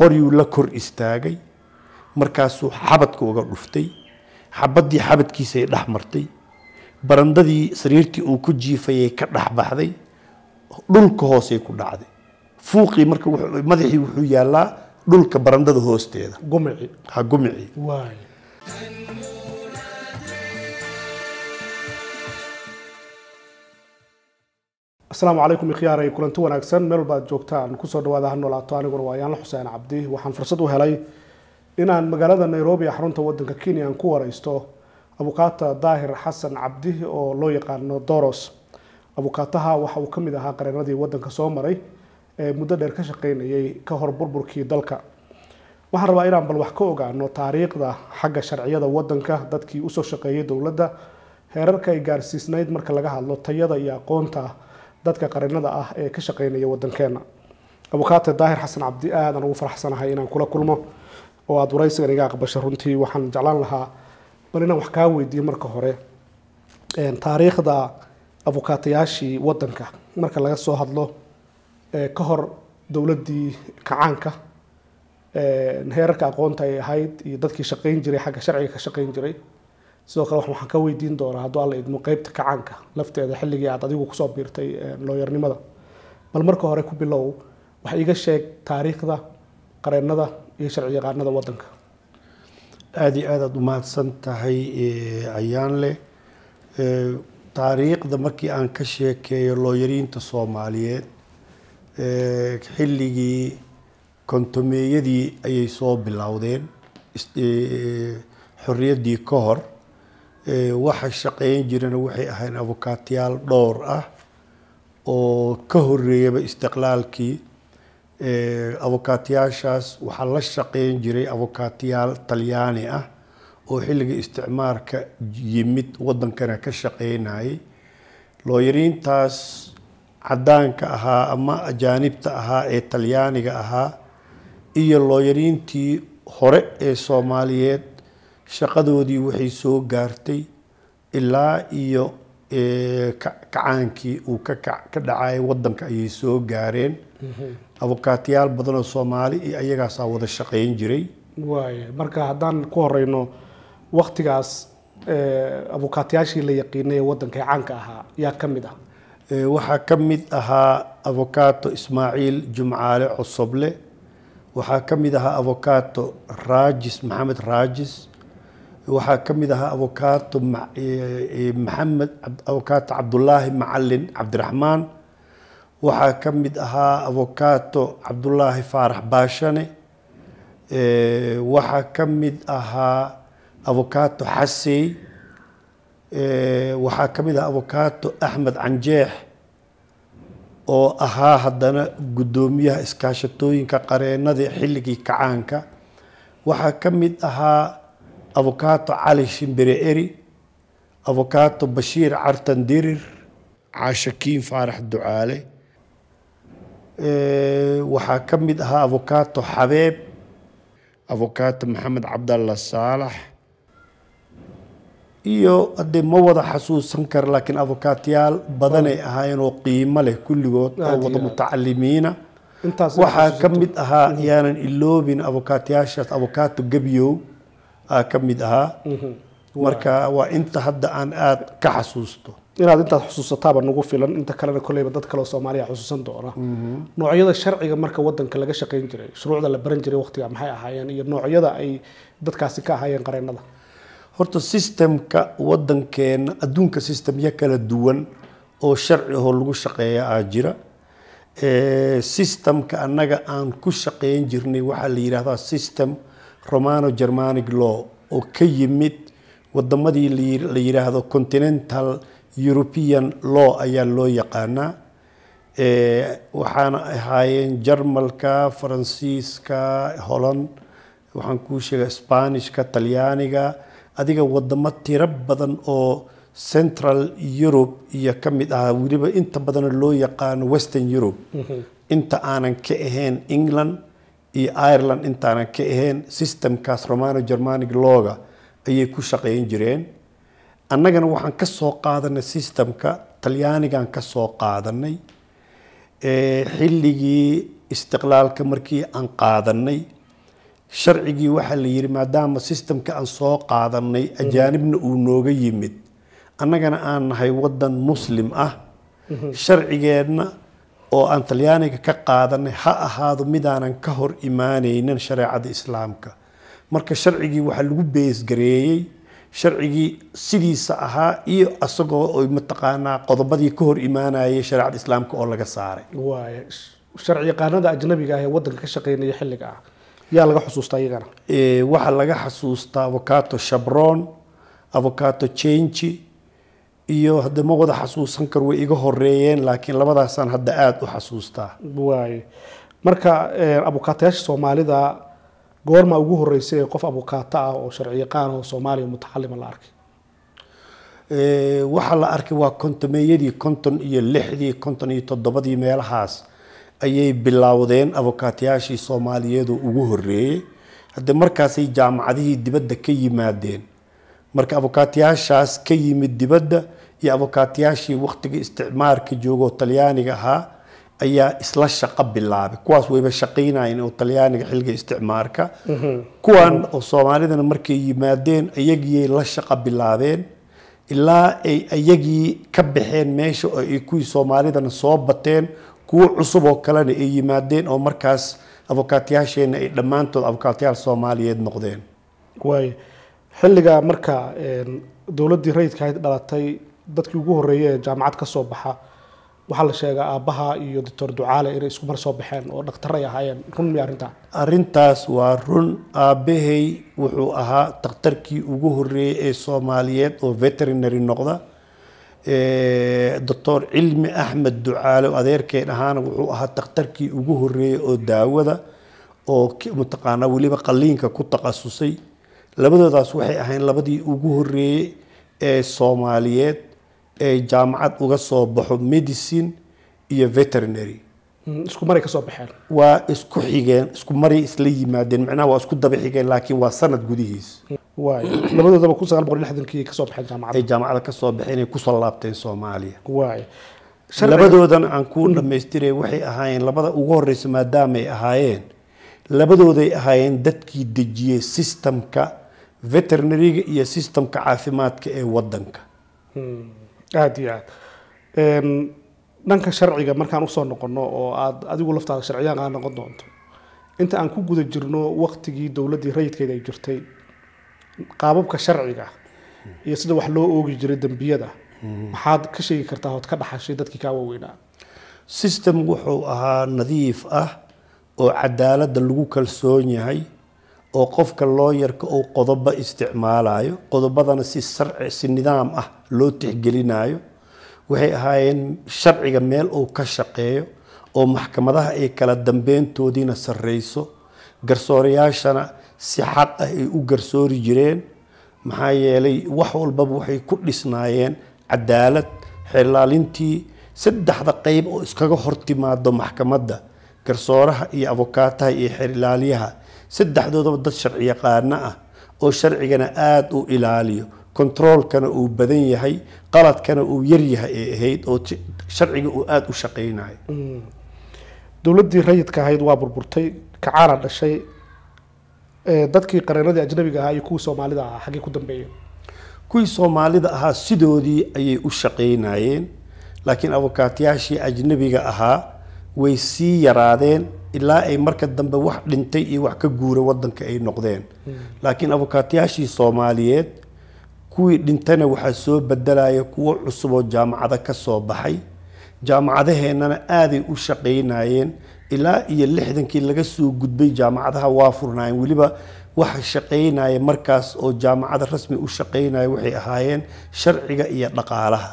qoryuu la kor istaagay markaasuu xabadka uga dhuftay xabaddii xabadkiisaay dhex martay barandadii sariirtii uu ku jiifayay ka dhex baxday dhulka hoosay ku dhacday fuuqii marka madaxii wuxuu yaallaa dhulka barandada hoosteeda gumicii ha gumicii asalaamu calaykum ikhyaaray kulanti wanaagsan meel walbaad joogtaan kusoo dhawaada ha noolaato aniguna waa yaanla xuseen cabdi waxaan fursad u helay inaan magaalada nairobi xarunta wadanka kenya aan ku wareysto abukaata daahir xasan cabdi oo loo yaqaano doros abukaataha waxa uu ka mid ahaa qareenadii wadanka soo maray ee muddo dheer ka shaqeynayay ka hor burburkii dalka waxaan rabaa inaan bal wax ka ogaano taariikhda xagga sharciyada wadanka dadkii usoo shaqeeyay dowladda heerarka ay gaarsiisnayd marka laga hadlo tayada iyo aqoonta dadka qarinada ah ee ka shaqeynaya wadankeena abukaate daahir xasan cabdi aadan ugu faraxsanahay inaan kula kulmo oo aada waraysigan iga aqbasho runtii waxaan jeclaan lahaa bal inaan wax kaa weydiiyo marka hore taariikhda abukaatayaashii wadanka marka laga soo hadlo ka hor dowladdii kacaanka heerarka aqoonta ay ahayd iyo dadkii shaqeyn jiray xagga sharciga ka shaqeyn jiray sidoo kale waxaan ka weydiin doonaa hadduu alla idmo qeybta kacaanka lafteeda xilligii aad adigu kusoo biirtay eh, looyarnimada bal marka hore ku bilow wax iga sheeg taariikhda qareennada iyo sharci yaqaanada wadanka aada iyo aad aada u mahadsan tahay eh, cayaanle eh, taariikhda markii aan ka sheekeeyo looyariinta soomaaliyeed xilligii kontomeeyadii ayay soo bilowdeen xorriyaddii ka hor waxa shaqeeyan jirana waxay ahayn abukaatiyaal dhowr ah oo ka horeeyaba istiqlaalkii abukaatiyaashaas waxaa la shaqeyn jiray abukaatiyaal talyaani ah oo xilliga isticmaarka yimid wadankana ka shaqeynayay looyariintaas caddaanka ahaa ama ajaanibta ahaa ee talyaaniga ahaa iyo looyariintii hore ee soomaaliyeed shaqadoodii waxay soo gaartay ilaa iyo kacaankii uu ka dhacay wadanka ayay soo gaareen mhm. abukaatiyaal badanoo soomaali iyo ayagaasaa wada shaqeyn jiray waaya marka haddaan ku horeyno waktigaas abukaatiyaashii la yaqiinay ee wadanka caanka ahaa yaa ka mid ah waxaa ka mid ahaa avokaato ismaaciil jumcaale cosoble waxaa ka mid ahaa avokaato raajis maxamed raajis waxaa ka mid ahaa avokaato eh, eh, maxamed avokaato cabdulaahi macalin cabdiraxmaan waxaa ka mid ahaa avokaato cabdulaahi faarax baashane eh, waxaa ka mid ahaa avokaato xasey waxaa ka mid ahaa avokaato axmed canjeex oo ahaa haddana guddoomiyaha iskaashatooyinka qareenada xilligii kacaanka waxaa ka mid ahaa avokaato cali shimbire eri avokaato bashiir cartan dirir cashakiin faarax ducaale eh, waxaa ka mid ahaa avokaato xabeeb avokaato maxamed cabdalla saalax iyo haddee ma wada xasuusan kara laakiin avokaatyaal badanay ahaayeen oo qiimo leh kulligood oo wada mutacalimiina waxaa ka mid ahaa yaanan iloobin avokaatyaahaas avokaato gebyow ka mid ahaa mhm. marka waa inta hadda aan aada ka xasuusto inaad intaad xusuusataaba nagu filan inta kalena kolleyba dad kaleoo soomaaliya xusuusan doona mhm. noocyada sharciga marka wadanka laga shaqayn jiray shuruucda la baran jiray waqtiga maxay ahaayeen iyo noocyada ay dadkaasi ka ahaayeen qareennada horta sistemka wadankeena adduunka sistemyo kala duwan oo sharci ho lagu shaqeeya aa jira sistemka annaga aan ku shaqayn jirnay waxaa la yidhaahdaa system romano germanic law oo ka yimid wadamadii la yiraahdo continental european law ayaa loo yaqaanaa waxaana ahaayeen jarmalka faransiiska holland waxaan kuu sheegaa spanishka talyaaniga adiga wadamo tiro badan oo central eurobe iyo ka mid ah weliba inta badan loo yaqaano western europe mm-hmm. inta aanan ka ahayn england iyo ireland intaanan ka ahayn systemkaas romano germanic looga ayay ku shaqayn jireen annagana waxaan ka soo qaadanay systemka talyaanigan ka soo qaadanay xilligii istiqlaalka markii aan qaadanay sharcigii waxaa la yidhi maadaama systemka aan soo qaadanay ajaanibna uu nooga yimid annagana aan nahay waddan muslim ah mhm. sharcigeedna oo aan talyaaniga ka qaadanay ha ahaado midaanan ka hor imaanaynin shareecada islaamka marka sharcigii waxaa lagu beesgareeyey sharcigii sidiisa ahaa iyo isagoo mataqaanaa qodobadii ka hor imaanayay shareecada islaamka oo laga saaray waay sharci ajnabiga ah ee wadanka ka shaqeynaya xilliga ah yaa laga xusuustaa iyagana waxaa laga xasuustaa avocato shabron avocato chenji iyo hade ma wada xasuusan kar way iga horeeyeen laakiin labadaasaan hadda aada u xasuustaa waay marka eh, abukaatayaasha soomaalida goormaa ugu horeysay ee qof abukaato ah oo sharciyaqaan oo soomaaliya mutacalima la arkay eh, waxaa la arkay waa kontameeyadii konton iyo lixdii konton iyo toddobadii meelahaas ayay bilowdeen abukaatayaashii soomaaliyeedoo ugu horeeyey haddee markaasay jaamacadihii dibadda ka yimaadeen marka abukaatayaashaas ka yimid dibadda iyo abokaatiyaashii wakhtigii isticmaarka joogoo talyaaniga ahaa ayaa isla shaqo bilaabay kuwaas wayba shaqaynayeen oo talyaaniga xilliga isticmaarka mm-hmm. kuwan oo soomaalidana markay yimaadeen iyagiyay la shaqo bilaabeen ilaa ay iyagii ka baxeen meesha oo ay kuwii soomaalidana soo bateen kuwo cusub oo kalena ay yimaadeen oo markaas abokaatiyaasheenna ay dhammaantood abokaatiyaal soomaaliyeed noqdeen waay xilligaa marka dowladdii rayidka ahayd dhalatay dadkii ugu horeeyey ee jaamacad ka soo baxa waxaa la sheegaa aabbaha iyo doctor ducaale inay isku mar soo baxeen oo dhakhtar ay ahaayeen run miya arrintaa arrintaas waa run aabbahay wuxuu ahaa dhakhtarkii ugu horeeyey ee soomaaliyeed oo veterinary noqda doctor cilmi axmed ducaale adeerkeen ahaana wuxuu ahaa dhakhtarkii ugu horeeyey oo daawada oo mataqaanaa weliba qaliinka ku takhasusay labadoodaas waxay ahayn labadii ugu horeeyey ee soomaaliyeed ee jaamacad uga soo baxo medicine iyo veterinary hmm, isku maray kasoo baxeen waa isku xigeen isku maray isla yimaadeen macnaha waa isku daba xigeen laakiin waa sanad gudihiis waay labadoodaba kun sagaal boqol lixdankii kasoo baxeen jaamacadda ay jaamacadda kasoo baxeen ay kusoo laabteen soomaaliya waay labadoodan aan ku dhammaystiray waxay ahaayeen labada ugu horeysa maadaamay ahaayeen labadooday ahaayeen dadkii dejiyey systemka veterinariga iyo systemka caafimaadka ee wadanka hmm aada iyo aad dhanka sharciga markaan usoo noqono oo aad adigu laftaada sharciyaan aa noqon doonto inta aan ku guda jirno waqtigii dowladdii rayidkeeda ay jirtay qaababka sharciga iyo sida wax loo oogi jiray dembiyada maxaad ka sheegi kartaa ood ka dhaxashay dadkii kaa waaweynaa system wuxuu ahaa nadiif ah oo cadaaladda lagu kalsoon yahay oo qofka looyarka uu qodobo isticmaalayo qodobadana si sarci si nidaam ah loo tixgelinayo waxay ahaayeen sharciga meel uu ka shaqeeyo oo maxkamadaha ay kala dambeyntoodiina sarreyso garsoorayaashana si xaq ah ay u garsoori jireen maxaa yeelay wax walbaba waxay ku dhisnaayeen cadaalad xilaalintii saddexda qeyb oo iskaga hortimaado maxkamadda garsooraha iyo abokaataha iyo xilaalyaha saddexdoodaba dad sharci yaqaano ah oo sharcigana aada u ilaaliyo kontaroolkana uu badan yahay qaladkana uu yaryahay ee ahayd oo sharciga uu aada u shaqeynayo mm. dowladdii rayidka ahayd waa burburtay kacaana dhashay dadkii qareenadii ajnabiga ahaa iyo kuwii soomaalida ahaa xaggee ku dambeeyeen kuwii soomaalida ahaa sidoodii ayay u shaqeynayeen laakiin abukaatiyaashii ajnabiga ahaa way sii yaraadeen ilaa ay marka dambe wax dhintay iyo wax ka guura wadanka ay noqdeen laakiin abukaatayaashii soomaaliyeed kuwii dhintana waxaa soo bedelaya kuwo cusub oo jaamacado ka soo baxay jaamacadaheennana aaday u shaqaynaayeen ilaa iyo lixdankii laga soo gudbay jaamacadaha waa furnaayeen weliba waxa shaqaynaya markaas oo jaamacada rasmi u shaqaynaya waxay ahaayeen sharciga iyo dhaqaalaha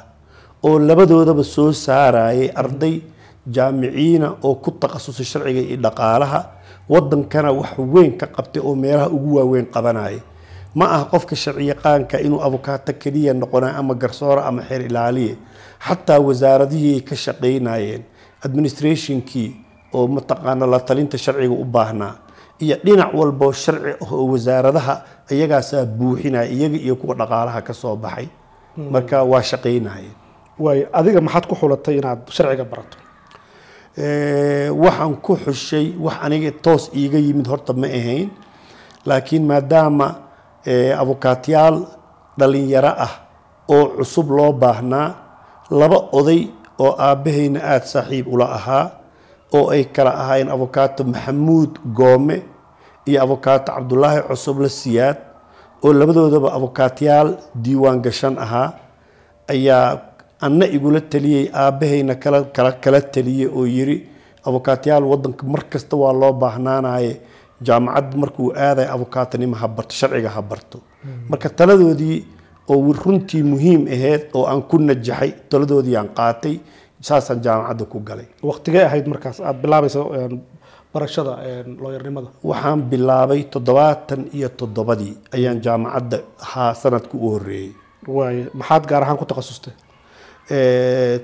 oo labadoodaba soo saarayay arday jaamiciina oo ku takhasusay sharciga iyo dhaqaalaha wadankana wax weyn ka qabtay oo meelaha ugu waaweyn qabanaya ma aha qofka sharciyaqaanka inuu abukaato keliya noqonay ama garsoora ama xeer ilaaliye xataa wasaaradihii ka shaqaynayeen administrationkii oo mataqaana latalinta sharciga u baahnaa iyo dhinac walbo sharci ah oo wasaaradaha iyagaasaa buuxinaya iyaga iyo kuwa dhaqaalaha kasoo baxay hmm. marka waa shaqaynayeen waayo adiga maxaad ku xulatay inaad sharciga barato Eh, waxaan ku xushay wax aniga toos iiga yimid horta ma ahayn laakiin maadaama eh, abukaatyaal dhallinyaro ah oo cusub loo baahnaa laba oday oo aabbahayna aada saaxiib ula ahaa oo ay kala ahaayeen abukaato maxamuud goome iyo abukaato cabdulaahi cusubla siyaad oo labadoodaba abukaatyaal diiwaan gashan ahaa ayaa anna igula taliyey aabbahayna kala kala taliyey oo yiri abukaatayaal wadanka kasta waa loo baahnaanaaye jaamacad markuu aaday ha barto sharciga ha barto marka taladoodii oo runtii muhiim aheyd oo aan ku najaxay taladoodii aan qaatay saasaan jaamacadda ku galay waqtigee ahayd markaas aada bilaabaysa barashada looyarnimada waxaan bilaabay toddobaatan iyo toddobadii ayaan jaamacadda ahaa sanadka u horeeyey waay maxaad gaar ahaan ku takhasustay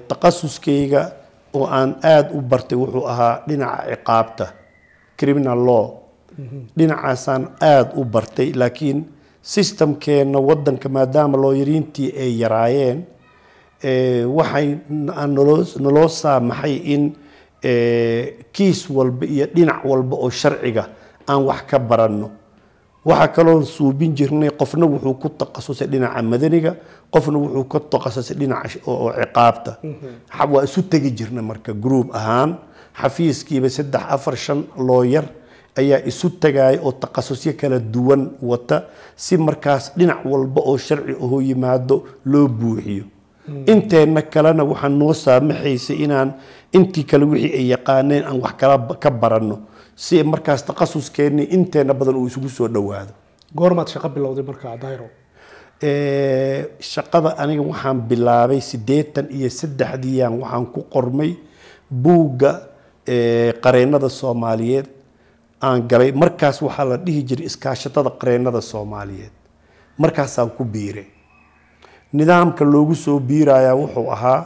taqasuskeyga oo aan aada u bartay wuxuu ahaa dhinaca ciqaabta criminal law dhinacaasaan aada u bartay laakiin systemkeena wadanka maadaama looyariintii ay yaraayeen waxay naloo saamaxay in kiis walba iyo dhinac walba oo sharciga aan wax ka baranno waxaa kaloon suubin jirnay qofna wuxuu ku takhasusay dhinaca madaniga qofna wuxuu ka taqasusay dhinaca ciqaabta mhm. waa isu tegi jirna marka group ahaan xafiiskiiba saddex afar shan looyar ayaa isu tagaaya oo takhasusyo kala duwan wata si markaas dhinac walba oo sharci ahoo yimaado loo buuxiyo mhm. inteenna kalena waxaa noo saamaxaysa inaan intii kale wixii ay yaqaaneen aan wax kala ka baranno si markaas takhasuskeennii inteenna badan uu isugu soo dhowaado goormaad shaqo bilowday marka dairo shaqada aniga waxaan bilaabay siddeetan iyo saddexdiiyaan waxaan ku qormay buugga qareennada soomaaliyeed aan galay markaas waxaa la dhihi jiray iskaashatada qareennada soomaaliyeed markaasaan ku biiray nidaamka loogu soo biirayaa wuxuu ahaa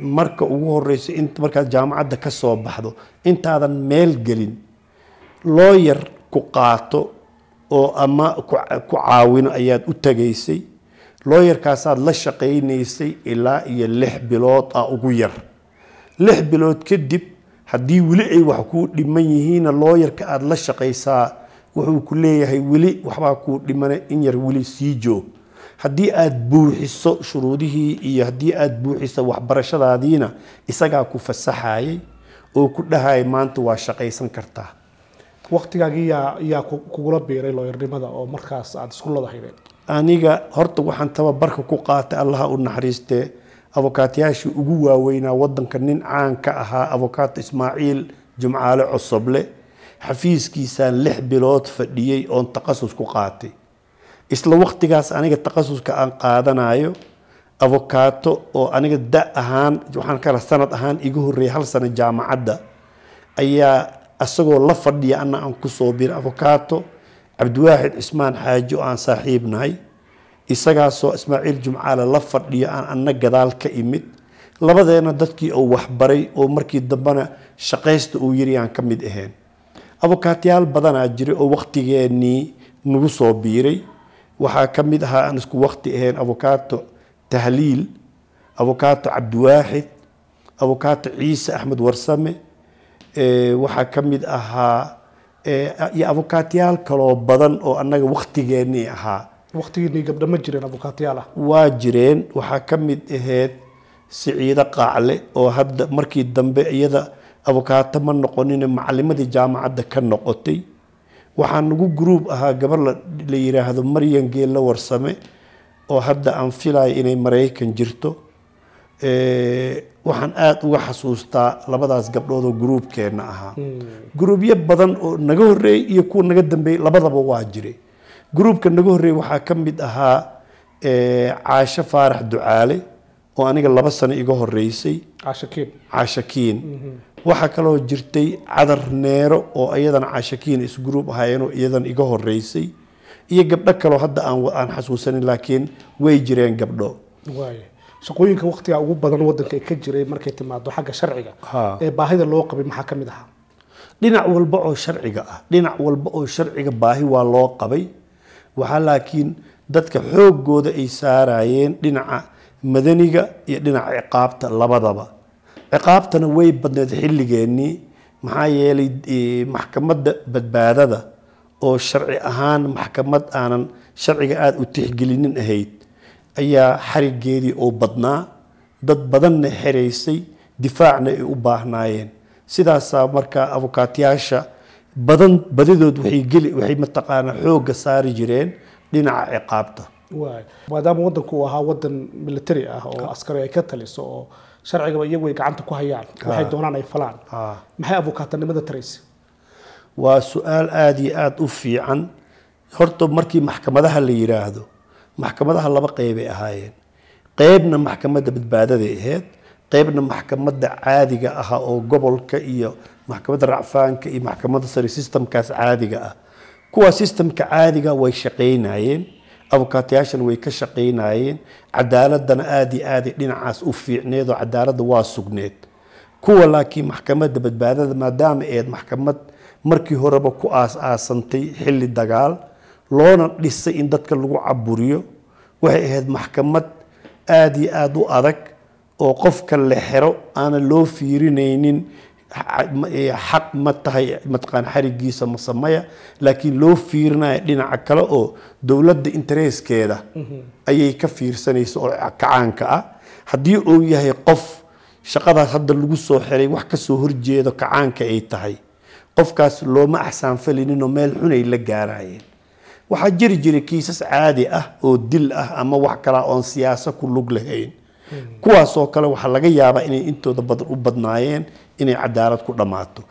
marka ugu horeyso in markaad jaamacadda ka soo baxdo intaadan meel gelin loo yar ku qaato oo ama ku caawino ayaad u tagaysay looyarkaasaad la shaqaynaysay ilaa iyo lix bilood ah ugu yar lix bilood kadib haddii weli ay wax kuu dhiman yihiinna looyarka aada la shaqaysaa wuxuu ku leeyahay weli waxbaa kuu dhimana in yar weli sii joog haddii aada buuxiso shuruudihii iyo haddii aad buuxiso waxbarashadaadiina isagaa ku fasaxayay oo ku dhahaya maanta waa shaqaysan kartaa waktigaagii yaa kugula biiray looyarnimada oo markaas aad isku ladahaydeen aniga horta waxaan tababarka ku qaatay allaha u naxariistee abokaatayaashii ugu waaweynaa wadanka nin caan ka ahaa abokaato ismaaciil jimcaale cosoble xafiiskiisaan lix bilood fadhiyey oon takhasus ku qaatay isla waktigaas aniga takhasuska aan qaadanayo abokaato oo aniga da ahaan waxaan kala sanad ahaan iga horreeyay hal sano jaamacadda ayaa asagoo la fadhiya ana aan kusoo biir avokaato cabdiwaaxid cismaan xaaji oo aan saaxiibnahay isagaasoo ismaaciil jumcaale la fadhiyo aan ana gadaal ka imid labadeena dadkii uu waxbaray oo markii dambena shaqaysta uu yiri aan ka mid ahayn avokaatyaal badanaa jiray oo waktigeenii nagu soo biiray waxaa ka mid ahaa aan isku wakti ahayn avokaato tahliil avokaato cabdiwaaxid avokaato ciise axmed warsame Eh, waxaa ka mid ahaa eh, iyo abukaatiyaal kaloo badan oo annaga waktigeennii ahaa waktigiinii gabdho ma jireen abukaatiyaal ah waa jireen waxaa ka mid aheyd siciido qaacle oo hadda markii dambe iyada abukaato ma noqonin macalimadii jaamacadda ka noqotay waxaa nagu gruub ahaa gabar la yiraahdo maryan geella warsame oo hadda aan filaya inay maraykan jirto Eh, waxaan aada uga xasuustaa labadaas gabdhood oo gruubkeenna ahaa gruubyo badan oo naga horeeyey iyo kuwa naga dambeeyey labadaba waa jiray gruubka naga horreeyey waxaa ka mid ahaa eh, caasho faarax ducaale oo aniga laba sano iga horeysay caashakiin mhm. waxaa kaloo jirtay cadar neero oo iyadana caashakiin isgruub ahaayeenoo iyadan iga horeysay iyo gabdho kaloo hadda aan xasuusanin laakiin way jireen gabdho shaqooyinka waktiga ugu badan wadanka ka jiray markay timaado xagga sharciga ee baahida loo qabay maxaa ka mid ahaa dhinac walba oo sharciga ah dhinac walba oo sharciga baahi waa loo qabay waxaa laakiin dadka xoogooda ay saarayeen dhinaca madaniga iyo dhinaca ciqaabta labadaba ciqaabtana way badneed xilligeennii maxaa yeelay eh, maxkamadda badbaadada oo sharci ahaan maxkamad aanan sharciga aada u tixgelinin ahayd ayaa xarigeedii oo badnaa dad badanna xeraysay difaacna ay u baahnaayeen sidaasaa markaa abukaatyaasha badan badidood waxay mataqaanaa xooga saari jireen dhinaca ciqaabta maadaama wadanku uu ahaa wadan military ah oo askari ay ka taliso oo sharcigaba iyagu ay gacanta ku hayaan waxay doonaan ay falaan maxay abukaatanimada taraysa waa su-aal aada iyo aada u fiican horta markii maxkamadaha la yidhaahdo maxkamadaha laba qeybay ahaayeen qeybna maxkamadda badbaadaday ahayd qeybna maxkamadda caadiga ah oo gobolka iyo maxkamadda racfaanka iyo maxkamadda sare sistamkaas caadiga ah kuwa sistamka caadiga way shaqaynayeen abukaatayaashana way ka shaqaynayeen cadaaladana aada iyo aaday dhinacaas u fiicneed oo cadaaladda waa sugneed kuwa laakiin maxkamadda badbaadada maadaama eed maxkamad markii horeba ku aas aasantay xilli dagaal loona dhisay in dadka lagu caburiyo waxay ahayd maxkamad aada iyo aada u adag oo qofka la xero aana loo fiirinaynin xaq ma tahay mataqaan xarigiisa masamaya laakiin loo fiirinaya dhinaca kale oo dowladda intereeskeeda ayay ka fiirsanaysa oo kacaanka ah haddii uu yahay qof shaqadaas hadda lagu soo xiray wax kasoo horjeedo kacaanka ay tahay qofkaas looma axsaanfalinino meel xunay la gaarayeen waxaa jiri jiray kiisas caadi ah oo dil ah ama wax kalaa oon siyaaso ku lug lahayn kuwaasoo kale waxaa laga yaabaa inay intooda badan u badnaayeen inay cadaalad ku dhammaato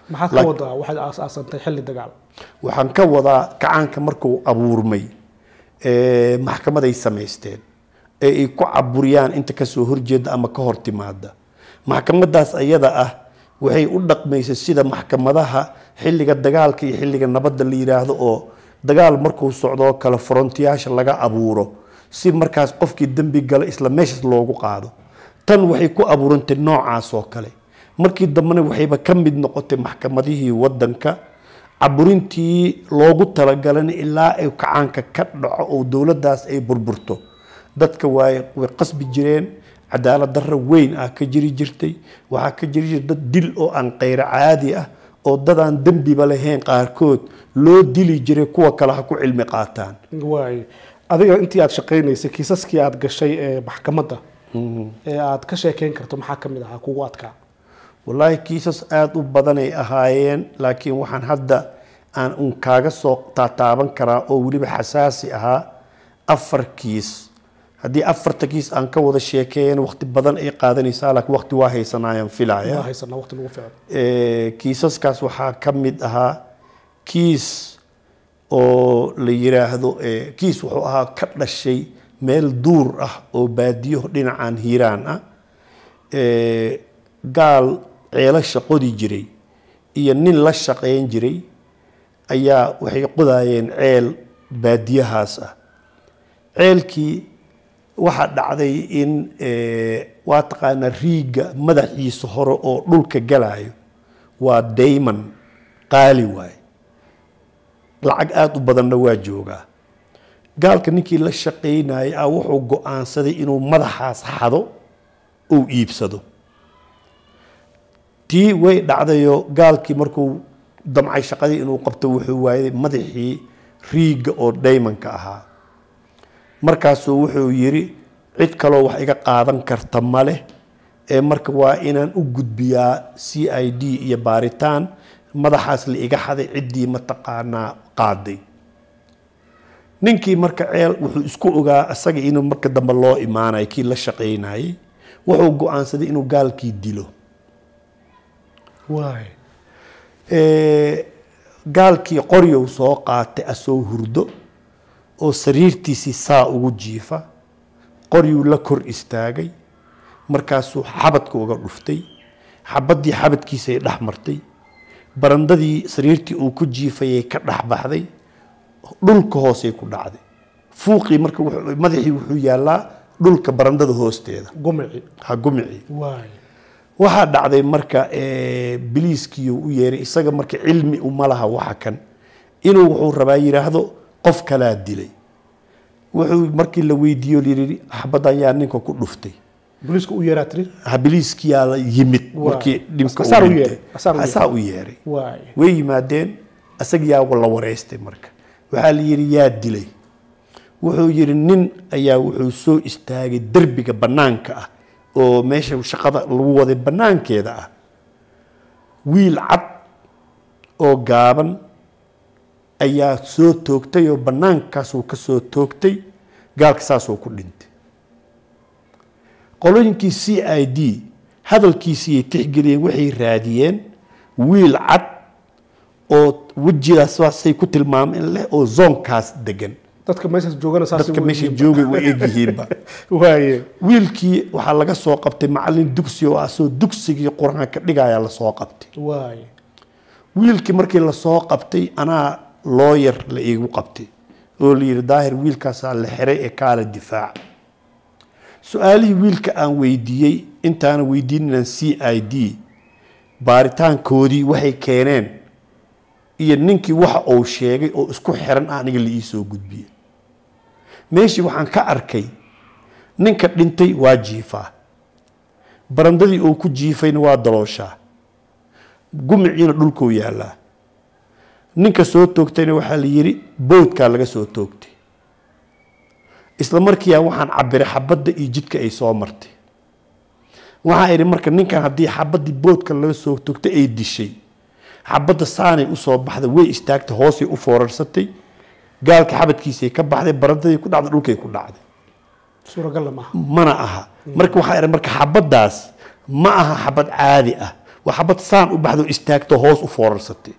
waxaan ka wadaa kacaanka markuu abuurmay maxkamaday samaysteen ee ay ku caburiyaan inta kasoo horjeeda ama ka hor timaada maxkamadaas ayada ah waxay u dhaqmaysa sida maxkamadaha xilliga dagaalka iyo xilliga nabadda la yiraahdo oo dagaal markuu socdo kale frontiyaasha laga abuuro si markaas qofkii dembi gala isla meeshaas loogu qaado tan waxay ku abuurantay noocaas oo kale markii dambena waxayba ka mid noqotay maxkamadihii wadanka caburintii loogu talagalan ilaa ay kacaanka ka dhaco oo dowladaas ay burburto dadka way way qasbi jireen cadaalad darro weyn ah ka jiri jirtay waxaa ka jiri jirta dad dil oo aan keyro caadi ah oo dadaan dembiba lahayn qaarkood loo dili jiray kuwa kale ha ku cilmi qaataan waay adiga intii aad shaqaynaysay kiisaskii aad gashay ee maxkamadda mm-hmm. ee aad ka sheekeyn karto maxaa ka mid ahaa kugu adkaa wallaahi kiisas aada u badanay ahaayeen laakiin waxaan hadda aan un kaaga soo taataaban karaa oo weliba xasaasi ahaa afar kiis haddii afarta kiis aan ka wada sheekeeyeen waqti badan ay qaadanaysaa laakiin waqti waa haysanayaan filaya eh, kiisaskaas waxaa ka mid ahaa kiis oo la yiraahdo eh, kiis wuxuu ahaa ka dhashay meel duur ah oo baadiyo dhinacan hiiraan ah eh, gaal ceelasha qodi jiray iyo nin la shaqeyn jiray ayaa waxay qodayeen ceel baadiyahaas ah ceelkii waxaa dhacday in eh, waa taqaanaa riiga madaxiisa hore oo dhulka galayo waa dayman qaali waay lacag aada u badanna waa joogaa gaalka ninkii la shaqaynayay ah wuxuu go-aansaday inuu madaxaas xado uu iibsado tii way dhacdayo gaalkii markuu damcay shaqadii inuu qabto wuxuu waayay madaxii riiga oo daymanka ahaa markaasuu wuxuu yidhi cid kaloo wax iga qaadan karta maleh ee marka waa inaan u gudbiyaa c i d iyo baaritaan madaxaas la iga xaday ciddii mataqaanaa qaaday ninkii marka ceel wuxuu isku ogaa isaga inuu marka dambe loo imaanayo kii la shaqaynayay wuxuu go-aansaday inuu gaalkii dilo gaalkii qoryow soo qaatay asoo hurdo oo sariirtiisii saa ugu jiifa qoryuu la kor istaagay markaasuu xabadka uga dhuftay xabaddii xabadkiisay dhex martay barandadii sariirtii uu ku jiifayay ka dhex baxday dhulka hoosay ku dhacday fuuqii marka madaxii wuxuu yaallaa dhulka barandada hoosteeda gumicii waxaa dhacday marka biliiskiiu u yeeray isaga marka cilmi umalaha waxa kan inuu wuxuu rabaa yidhaahdo qof kalaa dilay wuxuu markii la weydiiyo lyii xabad ayaa ninka ku dhuftay boliiska u biliiskiyaa la yimid markii dhibka u yeeray way yimaadeen isagiyaa la wareystay marka waxaa la yidhi yaa dilay wuxuu yidhi nin ayaa wuxuu soo istaagay derbiga banaanka ah oo meesha shaqada lagu waday banaankeeda ah wiil cad oo gaaban ayaa soo toogtay oo bannaankaasuu ka soo toogtay gaalka saasuu ku dhintay qolooyinkii c i d hadalkiisiiyay tixgeliyeen waxay raadiyeen wiil cad oo wejidaas ku tilmaameen leh oo zoonkaas degan dadka meeshaas joogay way egyihiinba wiilkii waxaa laga soo qabtay macalin dugsi oo asoo ah, dugsigii qur-aanka dhigaya lasoo qabtay wiilkii markii lasoo qabtay anaa looyar la iigu qabtay oo la yidhi daahir wiilkaasaa la xiray ee kaala difaac su-aalihii wiilka aan weydiiyey intaana weydiinnan c i d baaritaankoodii waxay keeneen iyo ninkii waxa uu sheegay oo isku xiran aniga la ii soo gudbiyey meeshii waxaan ka arkay ninka dhintay waa jiifaa barandadii uu ku jiifayna waa dalooshaa gumiciina dhulkuu yaallaa ninka soo toogtayna waxaa la yidhi boodkaa laga soo toogtay isla markiiaa waxaan cabiray xabadda iyo jidka ay soo martay waxaa idhi marka ninkan haddii xabaddii boodka laga soo toogtay ay dishay xabadda saanay usoo baxday way istaagtay hoosay u foorarsatay gaalka xabadkiisay ka baxday barandaday ku dhacday dhulkay ku dhacday mana aha marka waxaa idhi marka xabaddaas ma aha xabad caadi ah waa xabad saan u baxdo istaagto hoos u foorarsatay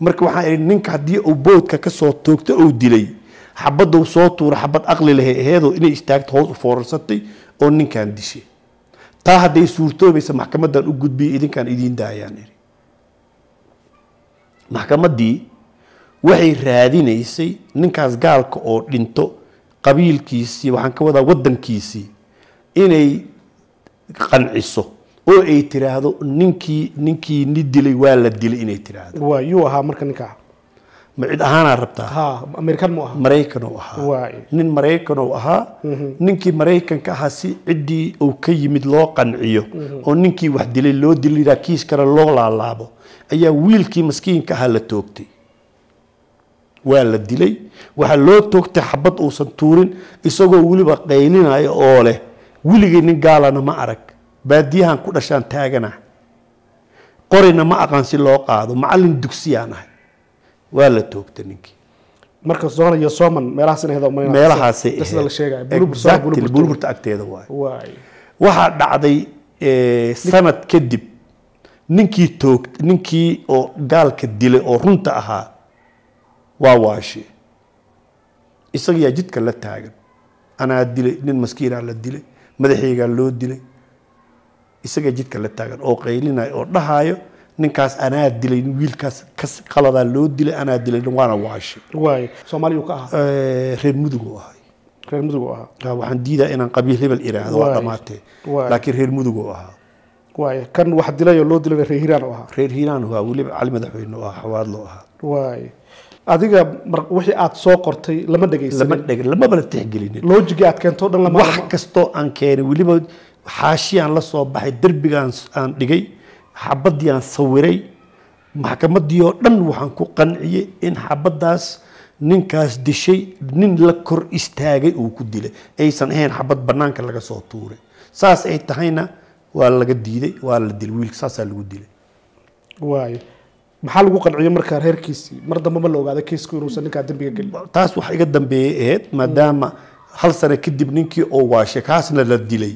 marka waxaan ihi ninka haddii uu boodka kasoo toogto ou dilay xabadou soo tuura xabad aqli lahay aheedoo inay istaagto hoos u foorarsatay oo ninkan dishay taa hadday suurtoobaysa maxkamadan u gudbiyay idinkaan idiin daayaan idhi maxkamaddii waxay raadinaysay ninkaas gaalka oo dhinto qabiilkiisii waxaan ka wadaa waddankiisii inay qanciso oo ay tiraahdo ninkii ninkii ni dilay waa la dilay inay tiraahdo waa yuu ahaa marka ninkaa ma cid ahaanaa rabtaa amerikan mu ahaa maraykan uu ahaa waa nin maraykan uu ahaa mhm. ninkii maraykanka ahaa si ciddii uu ka yimid loo qanciyo mhm. oo ninkii wax dilay loo dilay laakiis kale loo laalaabo ayaa wiilkii maskiinka ahaa la toogtay waa la dilay waxaa loo toogtay xabad uusan tuurin isagoo weliba qaylinaya oo leh weligay nin gaalana ma arag baadiyahan ku dhashaan taagana qorina ma aqaan si loo qaado macalin dugsiyaan ahay waa la toogta ninkii marka zona iyo soman meelahaas inay hadamay meelahaas agteeda waay waxaa dhacday eh, sanad kadib ninkii toog ninkii oo gaalka dilay oo runta ahaa waa waashe isagayaa jidka la taagan anaa dilay nin maskiinaa la dilay madaxaygaa loo dilay isaga jidka la taagan oo qaylinayo oo dhahayo ninkaas anaa dilay wiilkaas qaladaa loo dilay anaa dilay waana waashay waay ka ahaa reer mudugu ahay reer mudugu ahaa waxaan diidaa inaan qabiil hebel iraahdo waa dhamaatee laakiin reer mudugu ahaa waay kan wax dilayoo loo dilana reer hiiraan ahaa reer hiiraan waa weliba cali madaxweyne ahaa xawaadlo ahaa waay adiga wixii aad soo qortay lama dhegaysanin lamaba la tixgelinin loojigii aad keento dhan lama wax kastoo aan keenay weliba xaashiyaan la soo baxay derbigaan aan dhigay xabadii aan sawiray maxkamaddii oo dhan waxaan ku qanciyey in xabaddaas ninkaas dishay nin la kor istaagay uu ku dilay aysan ahayn xabad bannaanka laga soo tuuray saas ay tahayna waa laga diiday waa la dilay wiilka saasaa lagu dilay waayo maxaa lagu qanciyo markaa reerkiisii mar dambe ma la ogaada kiisku inuusan ninkaa dembiga gelin taas wax iga dambeeyay ahayd maadaama mm hal sano kadib ninkii oo waashay kaasna la dilay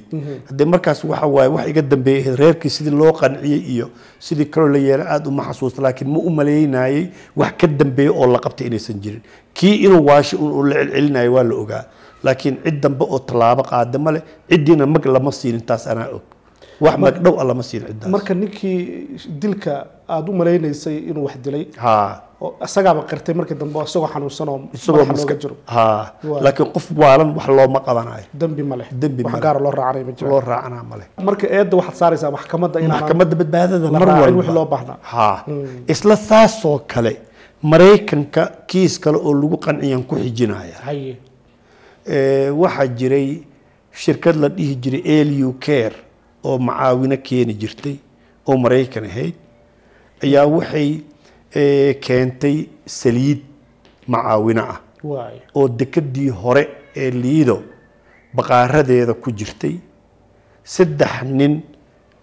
haddee markaas waxa waaye wax iga dambeeyay reerkii sidii loo qanciyey iyo sidii kaloo la yeelay aada uma xasuusta laakiin ma u maleynayay wax ka dambeeya oo la qabtay inaysan jirin kii inuu waashay u la celcelinayo waa la ogaa laakiin cid dambe oo tallaabo qaada male ciddiina mag lama siinin taas anaa og wax magdhow alla ma siin ciddaas marka ninkii dilka aada u malaynaysay inuu wax dilay isagaaba qirtay markii dambe isagoo xanuunsan isagoo maska jiro laakiin qof waalan wax looma qabanayo dembi male dembi wax gaar loo raacanay ma jiro loo raacanaa male marka eedda waxaad saaraysaa maxkamadda in maxkamadda badbaadada mar walba wix loo baahnaa ha hmm. isla saasoo kale maraykanka kiis kale oo lagu qanciyan ku xijinaya haye waxaa jiray shirkad la dhihi jiray l care oo macaawino keeni jirtay oo maraykan ahayd ayaa waxay eh, keentay saliid macaawino ah oo dekadii hore ee liido baqaaradeeda ku jirtay saddex nin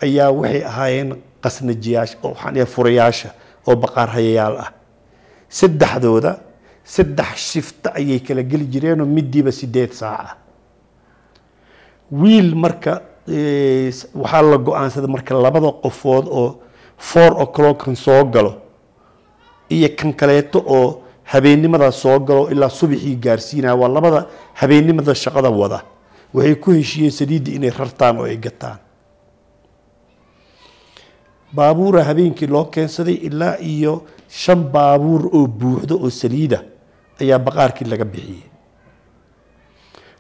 ayaa waxay ahaayeen qasnajiyaasha oo waxaan furayaasha oo baqaarhayayaal ah saddexdooda saddex shifta ayay kala geli jireenoo midiiba sideed saaca ah. wiil marka waxaa la go-aansaday marka labada qofood oo four oclockkan soo galo iyo kan kaleeto oo habeennimada soo galo ilaa subaxii gaarsiinaya waa labada habeennimada shaqada wada waxay ku heshiiyeen saliidda inay rartaan oo ay gataan baabuura habeenkii loo keensaday ilaa iyo shan baabuur oo buuxdo oo saliida ayaa baqaarkii laga bixiyey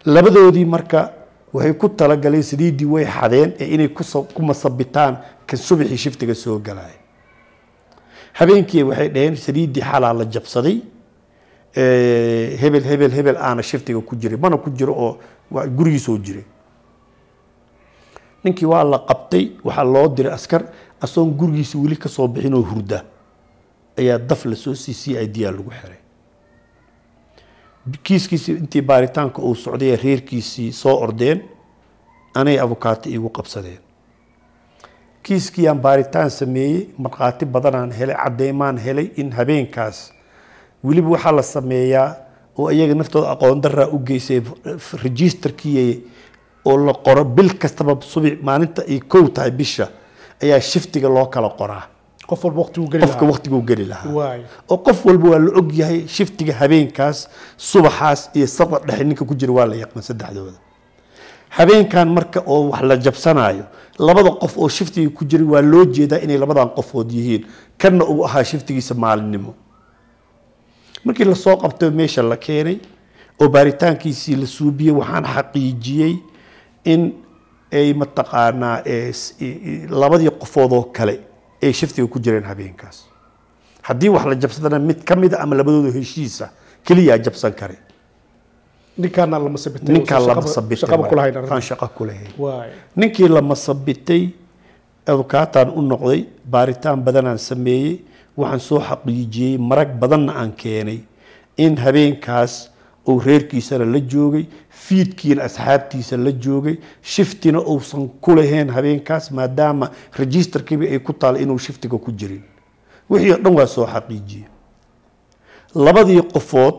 labadoodii marka waxay ku talagaleen saliiddii way xadeen ee inay ku masabitaan kan subaxii shiftiga soo galaya habeenkii waxay dhaheen saliidii xalaa la jabsaday hebel hebel hebel aana shiftiga ku jiray mana ku jiro oo gurigiisoo jiray ninkii waa la qabtay waxaa loo diray askar asoon gurigiisa weli kasoo bixin oo hurda ayaa daf lasoo siisiyay idiyaa lagu xiray kiiskiisii intii baaritaanka uu socday reerkiisii soo ordeen anay avokaato iigu qabsadeen kiiskiiyaan baaritaan sameeyey markhaati badanaan helay caddeymaan helay in habeenkaas weliba waxaa la sameeyaa oo iyaga naftooda aqoon daraa u geysay registerkiiy oo la qoro bil kastaba subi maalinta ay kow tahay bisha ayaa shiftiga loo kala qoraa qof walba waqtigu waqtigu geli lahaa oo qof walba waa la og yahay shiftiga habeenkaas subaxaas iyo safar dhexe ninka ku jira waa la yaqaan saddexdooda habeenkan marka oo wax la jabsanaayo labada qof oo shiftiga ku jira waa loo jeedaa inay labadan qofood yihiin kanna uu ahaa shiftigiisa maalinimo markii lasoo qabtay meesha la keenay oo baaritaankiisii la suubiyey waxaan xaqiijiyey in ay mataqaanaa eh, labadii qofood kale ay shiftiga ku jireen habeenkaas haddii wax la jabsadana mid ka mida ah ama labadooda heshiisa keliyaa jabsan karay ninkaana lama sabitay ninkii lama sabitay adukaataan u noqday baaritaan badanaan sameeyey waxaan soo xaqiijiyey marag badanna aan keenay in habeenkaas ou reerkiisana la joogay fiidkiina asxaabtiisa la joogay shiftina uusan ku lahayn habeenkaas maadaama registerkiiba ay ku taala inuu shiftiga ku jirin wixii o dhan waa soo xaqiijiye labadii qofood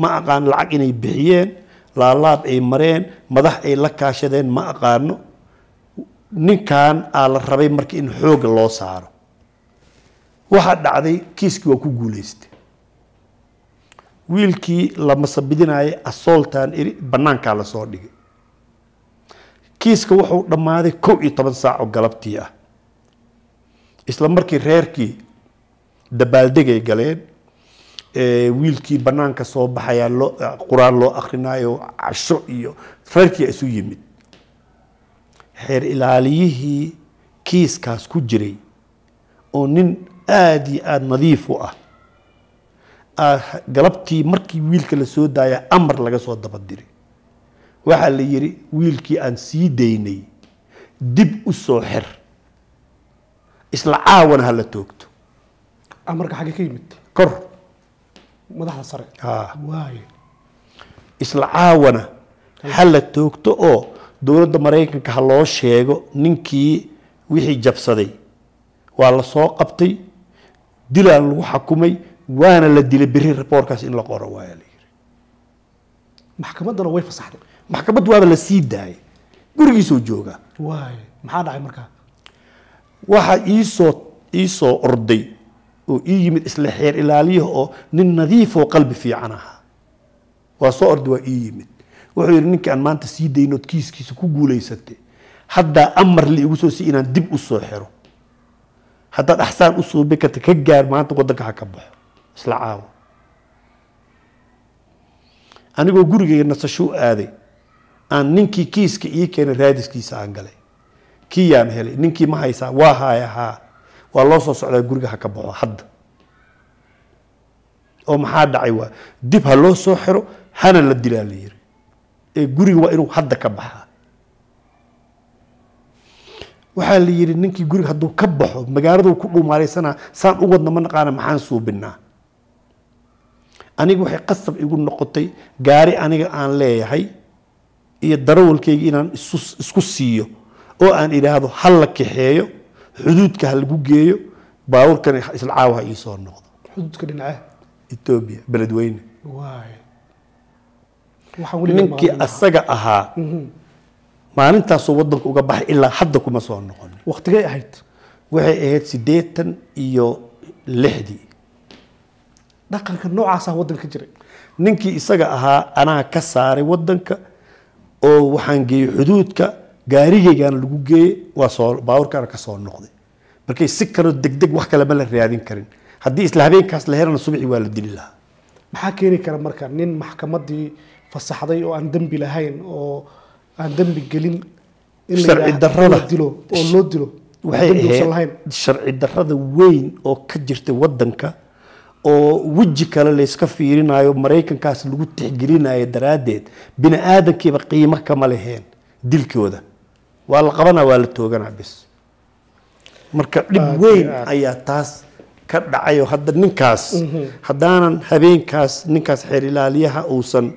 ma aqaan lacag inay bixiyeen laalaab ay mareen madax ay la kaashadeen ma aqaano ninkan aa la rabay marka in xooga loo saaro waxaa dhacday kiiskii waa ku guuleystay wiilkii la masabidinaayay asooltan banaankaa lasoo dhigay kiiska wuxuu dhammaaday kow iyo toban saaco galabtii ah isla markii reerkii dabaaldegay galeen wiilkii banaanka soo baxayaa loo qur-aan loo akrinaayo casho iyo reerkii isu yimid xeer ilaaliyihii kiiskaas ku jiray oo nin aada iyo aada nadiif u ah galabtii markii wiilka la soo daaya amar laga soo dabadiray waxaa la yidhi wiilkii aan sii daynay dib u soo xir isla caawana hala toogto amarka xagge ka yimid kor madaxda sare waay isla caawana hala toogto oo dowladda maraykanka ha loo sheego ninkii wixii jabsaday waa lasoo qabtay dilaan lagu xakumay waana la dilay beri rboorkaas in la qoro waaya la yiri maxkamaddana way fasaxday maxkamad waaba la sii daayay gurigiisoo joogaa waay maxaa dhacay markaa waxaa iisoo iisoo orday oo ii yimid isla xeer ilaaliyaha oo nin nadiifoo qalbi fiican ahaa waa soo orday waa ii yimid wuxuu yihi ninkaan maanta sii daynood kiiskiisa ku guulaysatay haddaa amar la igu soo si inaan dib u xiro haddaad axsaan usuubi karta ka gaar maanta wadanka ha ka baxo isla caawa anigoo gurigayga nasashuu aaday aan ninkii kiiska ii keenay raadiskiisa aan galay kii yaan helay ninkii ma haysaa waa haaya haa waa loo soo socdaa guriga ha ka baxo hadda oo maxaa dhacay waa dib ha loo soo xiro hana la dilaa la yiri ee guriga waa inuu hadda ka baxaa waxaa la yidhi ninkii guriga hadduu ka baxo magaaladuu ku dhuumaalaysanaa saan u wadna ma naqaana maxaan suubinaa aniga waxay qasab igu noqotay gaari aniga aan leeyahay iyo darawalkayga inaan isku siiyo oo aan idhaahdo ha la kaxeeyo xuduudka ha lagu geeyo baabuurkan isla caawa ha iisoo noqdo xuduudka dhinacee etoobiya beledweyne ninkii asaga ahaa mhm. maalintaasuu wadanka uga baxay ilaa hadda kuma soo noqonin waqtigay ahayd waxay ahayd sideetan iyo lixdii dhaqanka noocaasa ah wadanka jiray ninkii isaga ahaa anaa ka saaray wadanka oo waxaan geeyey xuduudka gaarigaygana lagu geeyey baabuurkaana kasoo noqday markay si kaloo degdeg wax kalema la raadin karin haddii isla habeenkaas la helana subaxi waa la dili lahaa maxaa keeni kara marka nin maxkamadii fasaxday oo aan dembi lahayn oo aan dembi gelin indarradilo loo dilo waxay ahayd sharci weyn oo ka jirta wadanka oo weji kale layska fiirinayo maraykankaas lagu tixgelinayo daraaddeed bini aadankiiba qiimo kama laheen dilkooda waa la qabanaa waa la tooganaa bis marka dhib weyn ayaa taas ka dhacay oo hadda ninkaas mhm. haddaanan habeenkaas ninkaas xeer ilaaliyaha uusan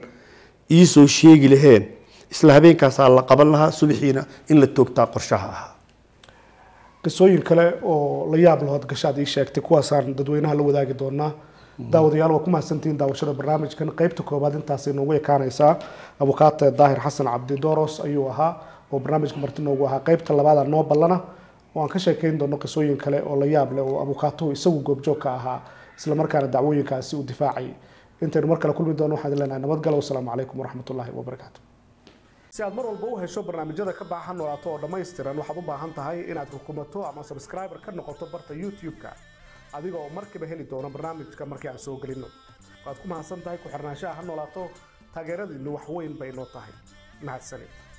iisoo sheegi laheen isla habeenkaasaa la qaban lahaa subixiina in la toogtaa qorshaha ahaa qisooyin kale oo la yaab lahood gashaad ii sheegtay kuwaasaan dadweynaha la wadaagi doonaa daawadayaal waa ku mahadsantihiin daawashada barnaamijkan qaybta koobaad intaasay noogu ekaanaysaa abukaate daahir xasan cabdidooros ayuu ahaa oo barnaamijka marti noogu ahaa qaybta labaada noo ballana oo aan ka sheekayn doono qisooyin kale oo la yaab leh oo abukaatuhu isagu goobjoog ka ahaa islamarkaana dacwooyinkaasi u difaacay intaynu mar kale kulmi doono waxaan leenahay nabadgalo wasalaamu calaykum waraxmatullaahi wabarakaatu si aad mar walba u hesho barnaamijyada ka baahan noolaato oo dhammaystiran waxaad u baahan tahay inaad rukumato ama sabskraiber ka noqoto barta youtube-ka adiga oo markiiba heli doono barnaamijka markii aan soo gelinno waad ku mahadsan tahay ku xirnaanshaha ha noolaato taageeradiinnu wax weyn bay noo tahay mahadsanid